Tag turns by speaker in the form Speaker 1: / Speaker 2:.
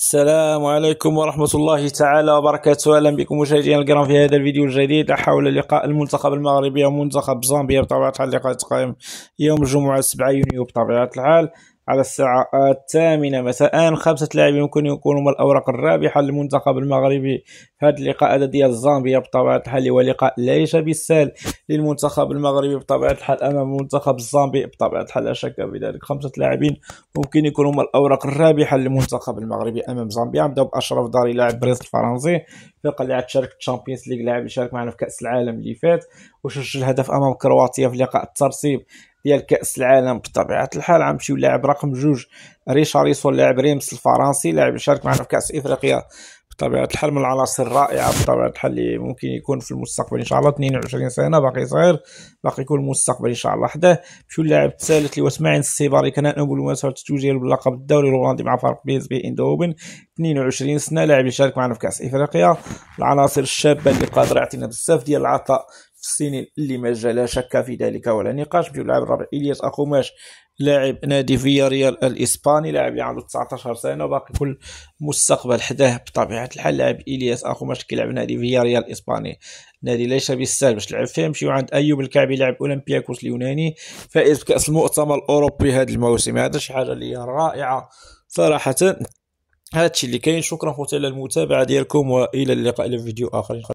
Speaker 1: السلام عليكم ورحمة الله تعالى وبركاته أهلا بكم مشاهدينا الكرام في هذا الفيديو الجديد حول لقاء المنتخب المغربي ومنتخب زامبيا بطبيعة الحال لقاء يتقام يوم الجمعة 7 يونيو بطبيعة الحال على الساعة الثامنة مساء خمسة لاعبين يمكن يكونوا هما الأوراق الرابحة للمنتخب المغربي في هذا اللقاء ديال زامبيا بطبيعة الحال اللي هو لقاء ليس بالسهل للمنتخب المغربي بطبيعة الحال أمام منتخب الزامبي بطبيعة الحال لا شك في ذلك خمسة لاعبين ممكن يكونوا هما الأوراق الرابحة للمنتخب المغربي أمام زامبيا نبداو بأشرف داري لاعب بريست الفرنسي الفرقة اللي عاد شاركت الشامبيونز ليغ لاعب اللي شارك معنا في كأس العالم اللي فات وسجل هدف أمام كرواتيا في لقاء الترتيب ديال كاس العالم بطبيعه الحال غنمشيو لاعب رقم جوج ريشاريسون لاعب ريمس الفرنسي لاعب شارك معنا في كاس افريقيا بطبيعه الحال من العناصر الرائعه بطبيعه الحال اللي ممكن يكون في المستقبل ان شاء الله 22 سنه باقي صغير باقي يكون المستقبل ان شاء الله حداه شو اللاعب الثالث اللي هو اسماعيل السيباري كان اول مواصفه التتويجيه باللقب الدوري الهولندي مع فرق بي اس بي اندهوبن 22 سنه لاعب يشارك معنا في كاس افريقيا العناصر الشابه اللي قادره يعطينا بزاف ديال العطاء الصيني اللي مازال لا شك في ذلك ولا نقاش بيلعب الرابع الياس اخوماش لاعب نادي فيا ريال الاسباني لاعب اللي عنده 19 سنه وباقي كل مستقبل حداه بطبيعه الحال لاعب الياس اخوماش كيلعب نادي فيا ريال الاسباني نادي ليس بالسهل باش تلعب فيه نمشيو عند ايوب الكعبي لاعب اولمبياكوس اليوناني فائز بكاس المؤتمر الاوروبي هذا الموسم هذا شي حاجه اللي رائعه صراحه هادشي اللي كاين شكرا خوتي على المتابعه ديالكم والى اللقاء الى فيديو اخر